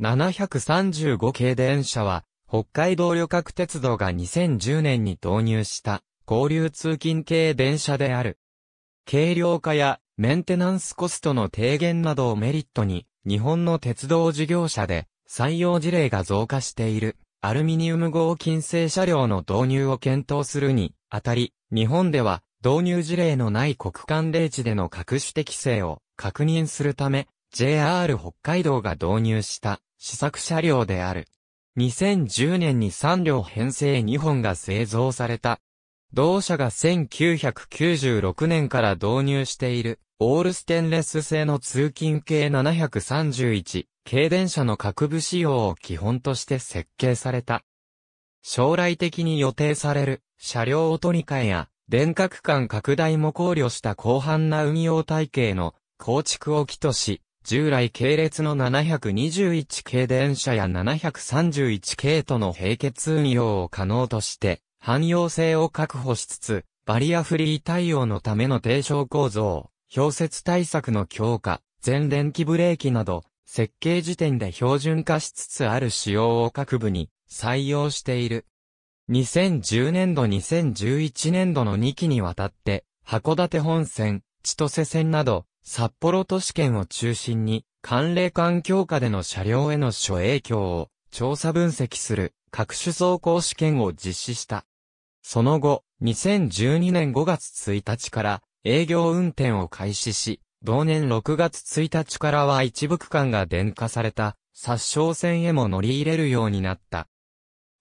735系電車は、北海道旅客鉄道が2010年に導入した、交流通勤系電車である。軽量化やメンテナンスコストの低減などをメリットに、日本の鉄道事業者で採用事例が増加している、アルミニウム合金製車両の導入を検討するにあたり、日本では導入事例のない国間例地での各種適性を確認するため、JR 北海道が導入した試作車両である。2010年に3両編成2本が製造された。同社が1996年から導入している、オールステンレス製の通勤系731、軽電車の各部仕様を基本として設計された。将来的に予定される、車両を取り替えや、電角間拡大も考慮した広範な運用体系の構築を起とし、従来系列の721系電車や731系との並結運用を可能として、汎用性を確保しつつ、バリアフリー対応のための低床構造、氷雪対策の強化、全電気ブレーキなど、設計時点で標準化しつつある仕様を各部に採用している。2010年度2011年度の2期にわたって、函館本線、千歳線など、札幌都市圏を中心に、寒冷環境下での車両への諸影響を調査分析する各種走行試験を実施した。その後、2012年5月1日から営業運転を開始し、同年6月1日からは一部区間が電化された殺傷線へも乗り入れるようになった。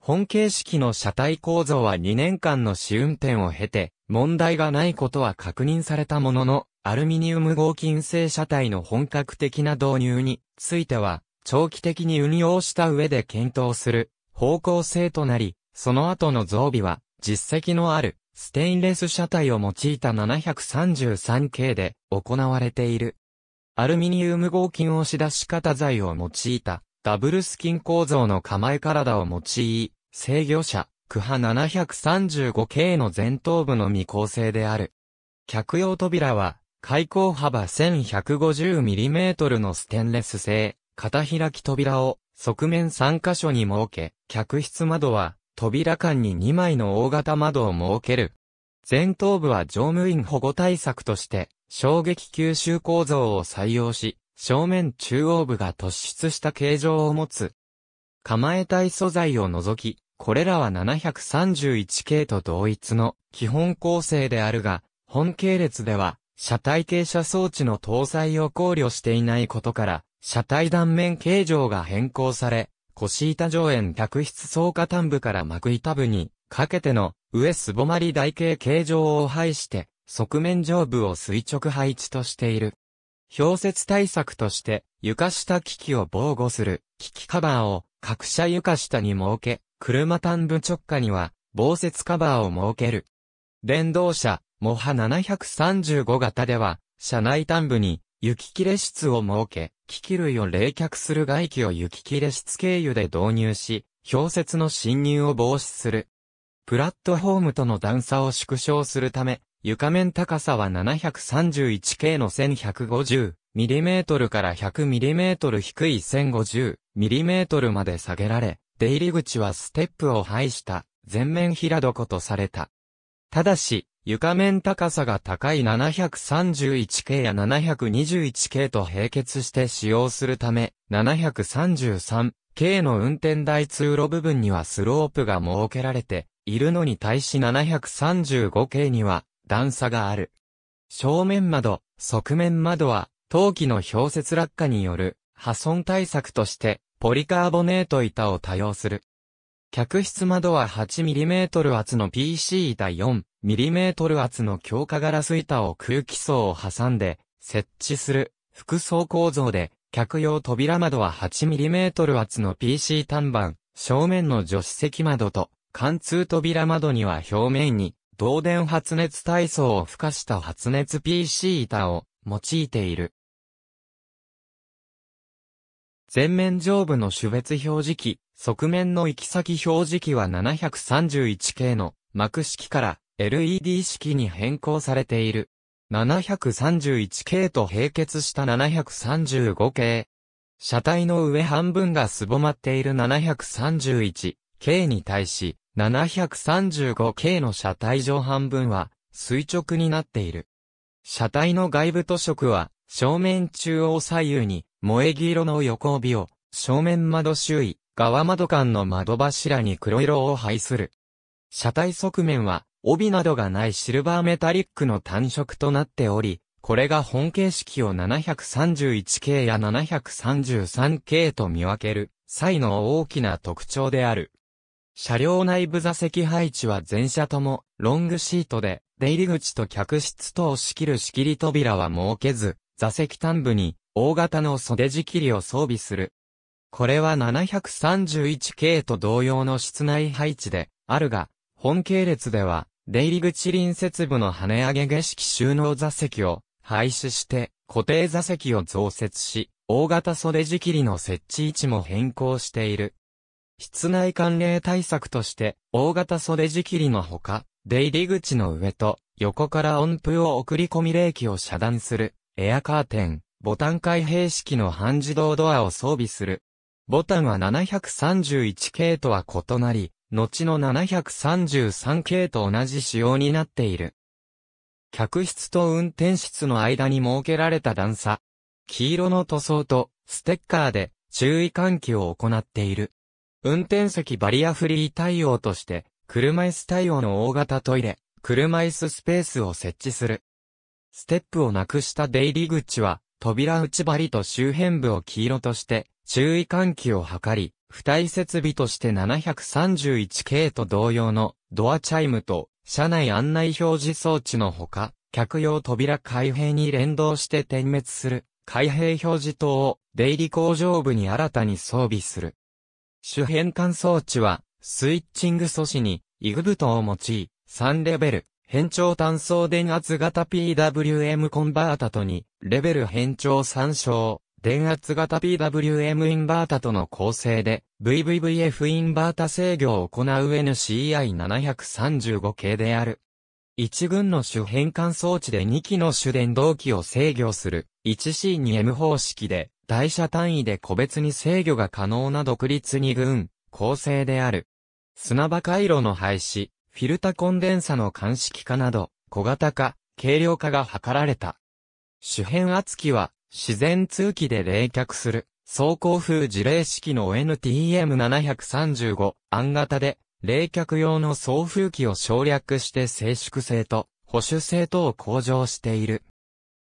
本形式の車体構造は2年間の試運転を経て、問題がないことは確認されたものの、アルミニウム合金製車体の本格的な導入については、長期的に運用した上で検討する方向性となり、その後の増備は、実績のあるステインレス車体を用いた 733K で行われている。アルミニウム合金押し出し型材を用いたダブルスキン構造の構え体を用い、制御車、区ハ735系の前頭部のみ構成である。客用扉は、開口幅 1150mm のステンレス製、片開き扉を、側面3箇所に設け、客室窓は、扉間に2枚の大型窓を設ける。前頭部は乗務員保護対策として、衝撃吸収構造を採用し、正面中央部が突出した形状を持つ構えたい素材を除き、これらは731系と同一の基本構成であるが、本系列では、車体傾斜装置の搭載を考慮していないことから、車体断面形状が変更され、腰板上縁客室総加端部から幕板部にかけての上すぼまり台形形状を配して、側面上部を垂直配置としている。氷雪対策として、床下機器を防護する、機器カバーを各社床下に設け、車端部直下には、防雪カバーを設ける。電動車、モハ735型では、車内端部に、雪切れ室を設け、機器類を冷却する外気を雪切れ室経由で導入し、氷雪の侵入を防止する。プラットフォームとの段差を縮小するため、床面高さは 731K の 1150mm から 100mm 低い 1050mm まで下げられ、出入り口はステップを排した全面平床とされた。ただし、床面高さが高い 731K や 721K と並結して使用するため、733K の運転台通路部分にはスロープが設けられているのに対し 735K には段差がある。正面窓、側面窓は、陶器の氷雪落下による破損対策として、ポリカーボネート板を多用する。客室窓は 8mm 厚の PC 板 4mm 厚の強化ガラス板を空気層を挟んで設置する複層構造で、客用扉窓は 8mm 厚の PC 単板、正面の助手席窓と、貫通扉窓には表面に導電発熱体操を付加した発熱 PC 板を用いている。前面上部の種別表示器、側面の行き先表示器は 731K の幕式から LED 式に変更されている。731K と並結した 735K。車体の上半分がすぼまっている 731K に対し、735系の車体上半分は垂直になっている。車体の外部塗色は正面中央左右に萌木色の横帯を正面窓周囲、側窓間の窓柱に黒色を配する。車体側面は帯などがないシルバーメタリックの単色となっており、これが本形式を 731K や 733K と見分ける際の大きな特徴である。車両内部座席配置は全車ともロングシートで、出入り口と客室等を仕切る仕切り扉は設けず、座席端部に大型の袖仕切りを装備する。これは731系と同様の室内配置で、あるが、本系列では、出入り口隣接部の跳ね上げ下式収納座席を廃止して固定座席を増設し、大型袖仕切りの設置位置も変更している。室内寒冷対策として、大型袖仕切りのほか、出入り口の上と、横から温風を送り込み冷気を遮断する、エアカーテン、ボタン開閉式の半自動ドアを装備する。ボタンは731系とは異なり、後の733系と同じ仕様になっている。客室と運転室の間に設けられた段差。黄色の塗装とステッカーで注意喚起を行っている。運転席バリアフリー対応として、車椅子対応の大型トイレ、車椅子スペースを設置する。ステップをなくした出入り口は、扉内張りと周辺部を黄色として、注意喚起を図り、付帯設備として731系と同様のドアチャイムと車内案内表示装置のほか、客用扉開閉に連動して点滅する開閉表示灯を出入り工場部に新たに装備する。主変換装置は、スイッチング素子に、イグブトを用い、3レベル、変調単相電圧型 PWM コンバータと2、レベル変調参照、電圧型 PWM インバータとの構成で、VVVF インバータ制御を行う NCI735 系である。1群の主変換装置で2機の主電動機を制御する 1C2M 方式で、台車単位で個別に制御が可能な独立二群、構成である。砂場回路の廃止、フィルタコンデンサの鑑識化など、小型化、軽量化が図られた。主変圧器は、自然通気で冷却する、走行風事例式の NTM735、案型で、冷却用の送風機を省略して静粛性と、保守性等を向上している。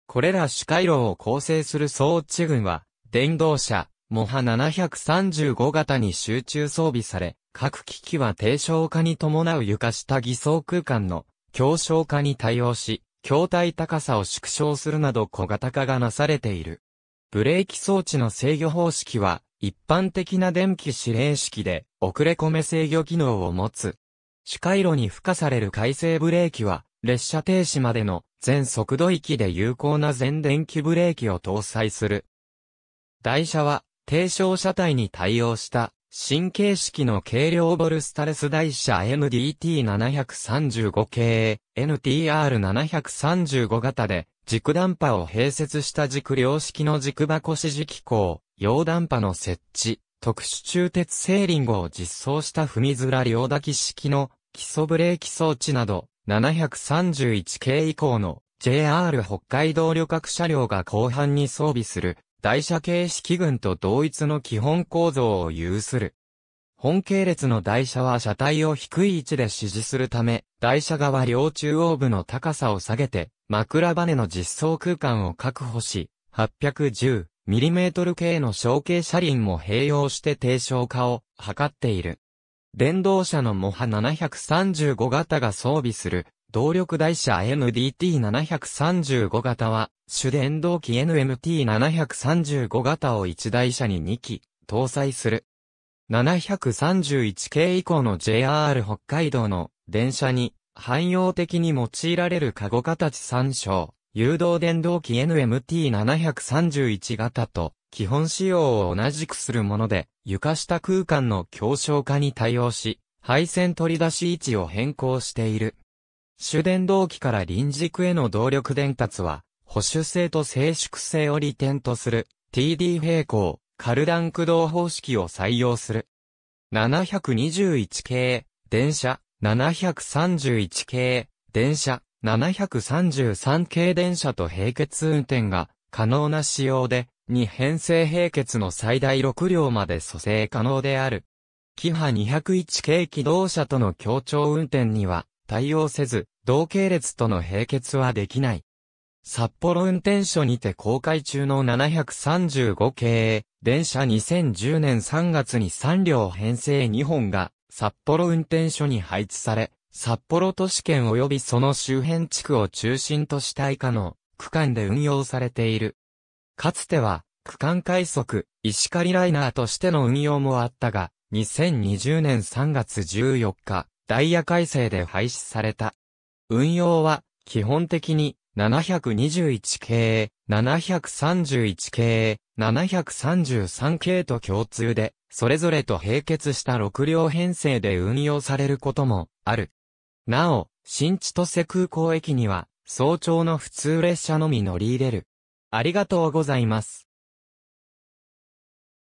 これら主回路を構成する装置群は、電動車、モハ735型に集中装備され、各機器は低床化に伴う床下偽装空間の強床化に対応し、筐体高さを縮小するなど小型化がなされている。ブレーキ装置の制御方式は、一般的な電気指令式で、遅れ込め制御機能を持つ。視回路に付加される回生ブレーキは、列車停止までの全速度域で有効な全電気ブレーキを搭載する。台車は、低床車体に対応した、新形式の軽量ボルスタレス台車 NDT735 系 NTR735 型で、軸ダ波を併設した軸量式の軸箱支持機構、溶ダ波の設置、特殊中鉄セーリングを実装した踏み面ら両抱き式の基礎ブレーキ装置など、731系以降の JR 北海道旅客車両が後半に装備する台車形式群と同一の基本構造を有する。本系列の台車は車体を低い位置で支持するため、台車側両中央部の高さを下げて、枕羽の実装空間を確保し、810mm 系の小径車輪も併用して低床化を図っている。電動車のモハ735型が装備する動力台車 NDT735 型は、主電動機 NMT735 型を1台車に2機、搭載する。731系以降の JR 北海道の電車に汎用的に用いられるカゴ形参照、誘導電動機 NMT731 型と基本仕様を同じくするもので、床下空間の強小化に対応し、配線取り出し位置を変更している。主電動機から臨軸への動力伝達は、保守性と静粛性を利点とする TD 平行、カルダン駆動方式を採用する。721系、電車、731系、電車、733系電車と並結運転が可能な仕様で、2編成並結の最大6両まで蘇生可能である。キハ201系機動車との協調運転には、対応せず、同系列との並結はできない。札幌運転所にて公開中の735系、電車2010年3月に3両編成2本が、札幌運転所に配置され、札幌都市圏及びその周辺地区を中心とした以下の区間で運用されている。かつては、区間快速、石狩ライナーとしての運用もあったが、2020年3月14日、ダイヤ改正で廃止された。運用は、基本的に、721系、731系、733系と共通で、それぞれと並結した6両編成で運用されることもある。なお、新千歳空港駅には、早朝の普通列車のみ乗り入れる。ありがとうございます。